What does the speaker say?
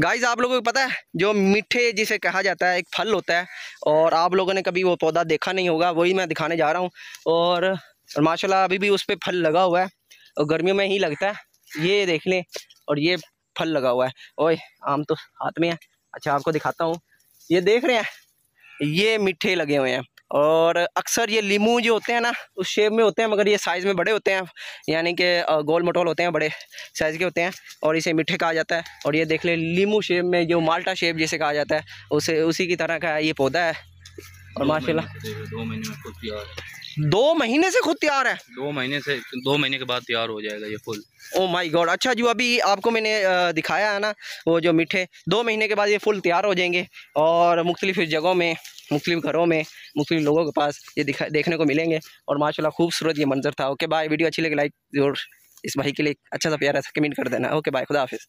guys आप लोगों को पता है जो मीठे जिसे कहा जाता है एक फल होता है और आप लोगों ने कभी वो पौधा देखा नहीं होगा वही मैं दिखाने जा रहा हूँ और, माशाल्लाह अभी भी उस पर फल लगा हुआ है और गर्मियों में ही लगता है ये देख लें और ये फल लगा हुआ है ओए आम तो हाथ में है अच्छा आपको दिखाता हूँ ये देख रहे हैं ये मीठे लगे हुए हैं और अक्सर ये लीमू जो होते हैं ना उस शेप में होते हैं मगर ये साइज़ में बड़े होते हैं यानी कि गोल मटोल होते हैं बड़े साइज़ के होते हैं और इसे मीठे कहा जाता है और ये देख ले लीमू शेप में जो माल्टा शेप जिसे कहा जाता है उसे उसी की तरह का ये पौधा है और माशाल्लाह दो महीने में खुद तैयार है दो महीने से खुद तैयार है दो महीने से दो महीने के बाद तैयार हो जाएगा ये फूल ओ माय गॉड अच्छा जो अभी आपको मैंने दिखाया है ना वो जो मीठे दो महीने के बाद ये फूल तैयार हो जाएंगे और मुख्तलिफ जगहों में मुस्लिम घरों में मुस्लिम लोगों के पास ये दिखा देखने को मिलेंगे और माशाल्लाह खूबसूरत ये मंजर था ओके बाय वीडियो अच्छी लगी लाइक जरूर इस भाई के लिए अच्छा सा प्यारा सा कमेंट कर देना ओके बाय खुदा हाफिज़